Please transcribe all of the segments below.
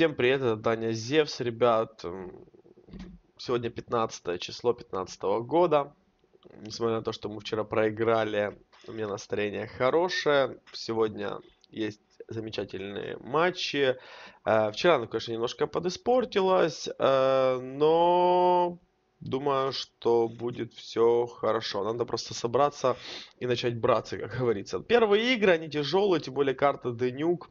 Всем привет, это Даня Зевс, ребят. Сегодня 15 число 15 года. Несмотря на то, что мы вчера проиграли, у меня настроение хорошее. Сегодня есть замечательные матчи. Э, вчера, ну, конечно, немножко подиспортилось, э, но думаю, что будет все хорошо. Надо просто собраться и начать браться, как говорится. Первые игры, они тяжелые, тем более карта Денюк.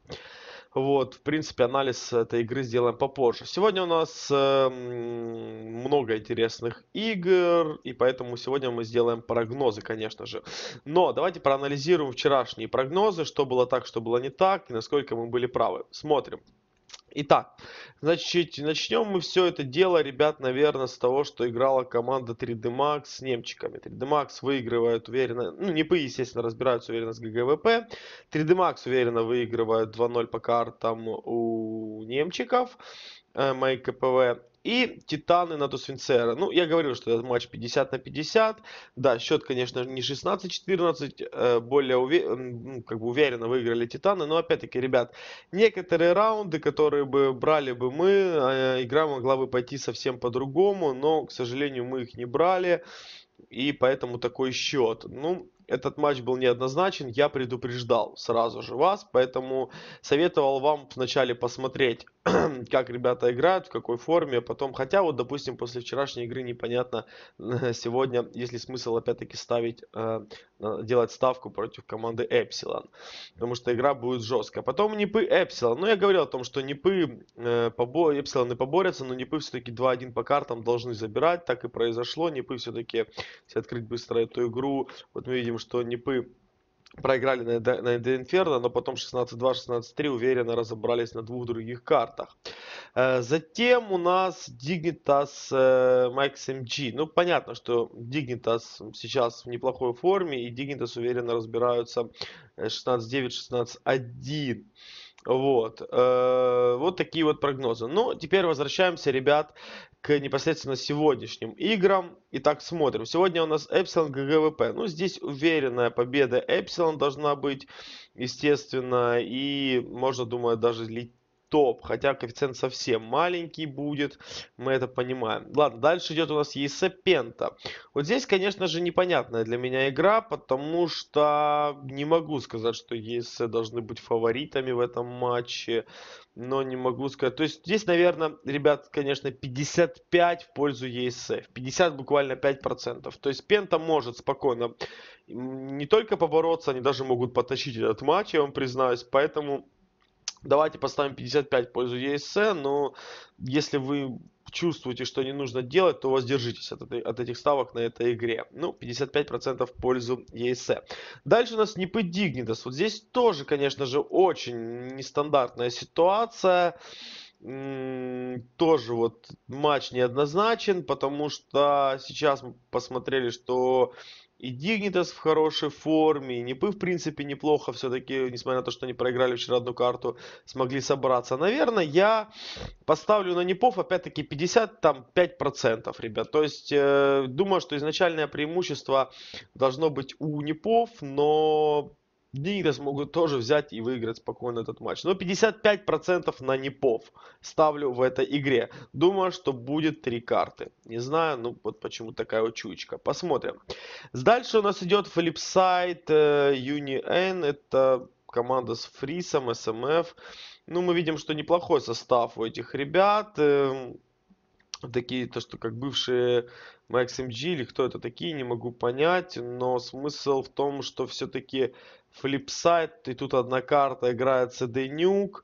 Вот, в принципе, анализ этой игры сделаем попозже. Сегодня у нас э, много интересных игр, и поэтому сегодня мы сделаем прогнозы, конечно же. Но давайте проанализируем вчерашние прогнозы, что было так, что было не так, и насколько мы были правы. Смотрим. Итак, значит, начнем мы все это дело, ребят, наверное, с того, что играла команда 3D Max с немчиками. 3D Max выигрывает уверенно, ну, не по, естественно, разбираются уверенно с ГГВП. 3D Max уверенно выигрывает 2-0 по картам у немчиков. Э, мои КПВ. И Титаны на Тусвинцера. Ну, я говорил, что этот матч 50 на 50. Да, счет, конечно, не 16-14. Э, более уве... как бы уверенно выиграли Титаны. Но, опять-таки, ребят, некоторые раунды, которые бы брали бы мы, э, игра могла бы пойти совсем по-другому. Но, к сожалению, мы их не брали. И поэтому такой счет. Ну, этот матч был неоднозначен, я предупреждал сразу же вас, поэтому советовал вам вначале посмотреть, как ребята играют, в какой форме, а потом, хотя вот, допустим, после вчерашней игры непонятно сегодня, есть ли смысл опять-таки ставить, э, делать ставку против команды Эпсилон, потому что игра будет жесткая. Потом непы Эпсилон, ну я говорил о том, что непы э, Эпсилоны поборятся, но непы все-таки 2-1 по картам должны забирать, так и произошло, непы все-таки, если открыть быстро эту игру, вот мы видим, что Непы проиграли на, на Инферно, но потом 16-2, 16-3 уверенно разобрались на двух других картах. Э, затем у нас Дигнитас Max МГ. Ну, понятно, что Дигнитас сейчас в неплохой форме, и Дигнитас уверенно разбираются 16-9, э, 16-1. Вот, э, вот такие вот прогнозы. Ну, теперь возвращаемся, ребят, к непосредственно сегодняшним играм. Итак, смотрим. Сегодня у нас Эпсилон ГГВП. Ну, здесь уверенная победа Эпсилон должна быть, естественно, и можно, думаю, даже лететь топ, хотя коэффициент совсем маленький будет, мы это понимаем. Ладно, дальше идет у нас Есепента. Вот здесь, конечно же, непонятная для меня игра, потому что не могу сказать, что Есэ должны быть фаворитами в этом матче, но не могу сказать. То есть здесь, наверное, ребят, конечно, 55 в пользу Есэ, 50 буквально 5%. То есть Пента может спокойно не только побороться, они даже могут потащить этот матч, я вам признаюсь, поэтому Давайте поставим 55 в пользу ESC, но если вы чувствуете, что не нужно делать, то воздержитесь от, от этих ставок на этой игре. Ну, 55% в пользу ESE. Дальше у нас Нипы Дигнитас. Вот здесь тоже, конечно же, очень нестандартная ситуация. Тоже вот матч неоднозначен, потому что сейчас мы посмотрели, что и Дигнитас в хорошей форме, и Непы, в принципе, неплохо все-таки, несмотря на то, что они проиграли вчера одну карту, смогли собраться. Наверное, я поставлю на Непов, опять-таки, 55%, ребят. То есть, э, думаю, что изначальное преимущество должно быть у Непов, но Диграс могут тоже взять и выиграть спокойно этот матч. Но 55% на Непов ставлю в этой игре. Думаю, что будет три карты. Не знаю, ну вот почему такая вот чуечка. Посмотрим. Дальше у нас идет флипсайт UniN. Э, Это команда с Фрисом, СМФ. Ну, мы видим, что неплохой состав у этих ребят эм, такие то, что как бывшие Max MG или кто это такие, не могу понять, но смысл в том, что все-таки флипсайд и тут одна карта играет CD Nuke.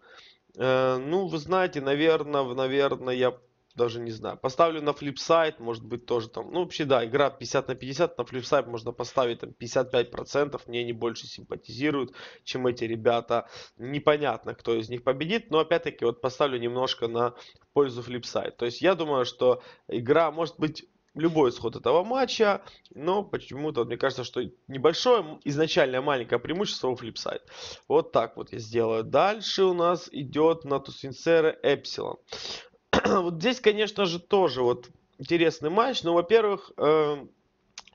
Э, ну, вы знаете, наверное, наверное, я даже не знаю. Поставлю на флипсайд, может быть, тоже там. Ну, вообще, да, игра 50 на 50, на флипсайд можно поставить там 55%. Мне они больше симпатизируют, чем эти ребята. Непонятно, кто из них победит, но опять-таки вот поставлю немножко на пользу флипсайд. То есть я думаю, что игра, может быть, любой исход этого матча, но почему-то мне кажется, что небольшое, изначальное маленькое преимущество у флипсайд. Вот так вот я сделаю. Дальше у нас идет на Тусинсера Эпсилон. вот здесь, конечно же, тоже вот интересный матч, но, во-первых, э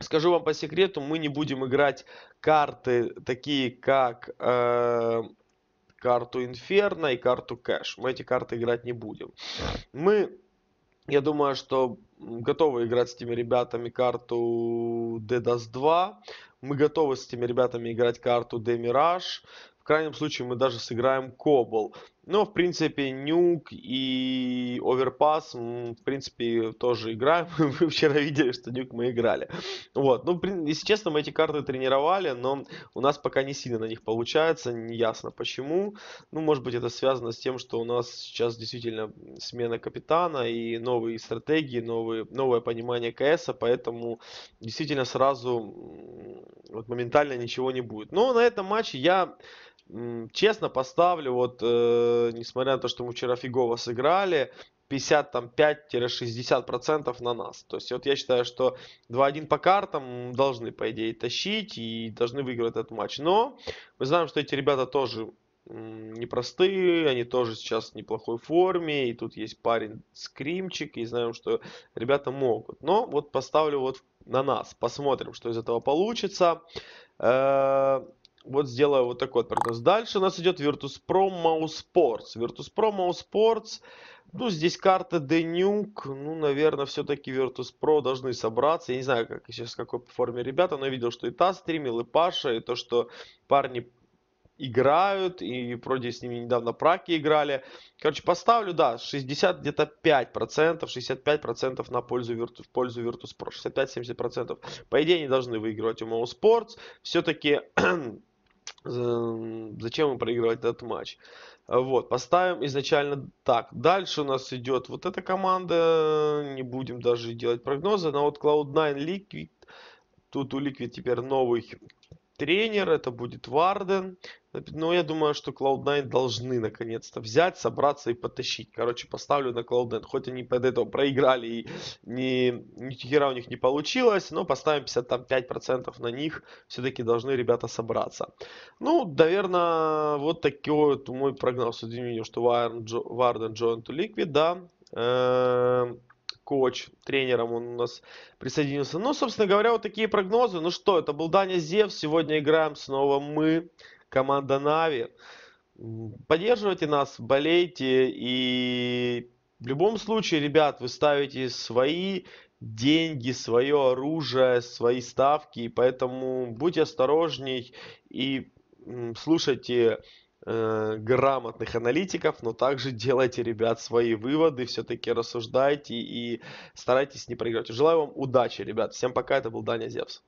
Скажу вам по секрету, мы не будем играть карты такие, как э, карту Инферно и карту Кэш. Мы эти карты играть не будем. Мы я думаю, что готовы играть с теми ребятами карту DDoS 2. Мы готовы с этими ребятами играть карту D-Mirage. В крайнем случае мы даже сыграем Кобол. Ну, в принципе, нюк и оверпас, в принципе, тоже играем. Вы вчера видели, что нюк мы играли. Вот. Ну, если честно, мы эти карты тренировали, но у нас пока не сильно на них получается, не ясно почему. Ну, может быть, это связано с тем, что у нас сейчас действительно смена капитана и новые стратегии, новые, новое понимание КС, а поэтому действительно сразу вот, моментально ничего не будет. Но на этом матче я Честно поставлю, вот, э, несмотря на то, что мы вчера фигово сыграли, 55-60% на нас. То есть вот я считаю, что 2-1 по картам должны, по идее, тащить и должны выиграть этот матч. Но мы знаем, что эти ребята тоже непростые, они тоже сейчас в неплохой форме, и тут есть парень скримчик, и знаем, что ребята могут. Но вот поставлю вот на нас, посмотрим, что из этого получится. Э -э вот сделаю вот такой вот прогноз. Дальше у нас идет Virtus.pro Mousesports. Virtus.pro Mousesports. Ну, здесь карта Денюк. Ну, наверное, все-таки Virtus.pro должны собраться. Я не знаю, как сейчас, какой форме ребята, но видел, что и Та стримил, и Паша, и то, что парни играют, и вроде с ними недавно праки играли. Короче, поставлю, да, 60 где-то 5 процентов, 65 процентов на пользу, Virtus, пользу Virtus.pro, 65-70 процентов. По идее, они должны выигрывать у Моу Sports. Все-таки Эм, зачем мы проигрывать этот матч. Вот, поставим изначально так. Дальше у нас идет вот эта команда, не будем даже делать прогнозы, но вот Cloud9 Liquid, тут у Liquid теперь новый тренер, это будет Варден. Но ну, я думаю, что Cloud9 должны наконец-то взять, собраться и потащить. Короче, поставлю на Cloud9. Хоть они под этого проиграли и ни, ни хера у них не получилось, но поставим 55% на них. Все-таки должны ребята собраться. Ну, наверное, вот такой вот мой прогноз. Извините, что Варден Joint to Liquid, да. Эм, коуч, тренером он у нас присоединился. Ну, собственно говоря, вот такие прогнозы. Ну что, это был Даня Зев. Сегодня играем снова мы, команда Нави. Поддерживайте нас, болейте. И в любом случае, ребят, вы ставите свои деньги, свое оружие, свои ставки. Поэтому будьте осторожней и слушайте Э, грамотных аналитиков, но также делайте, ребят, свои выводы, все-таки рассуждайте и старайтесь не проиграть. Желаю вам удачи, ребят. Всем пока, это был Даня Зевс.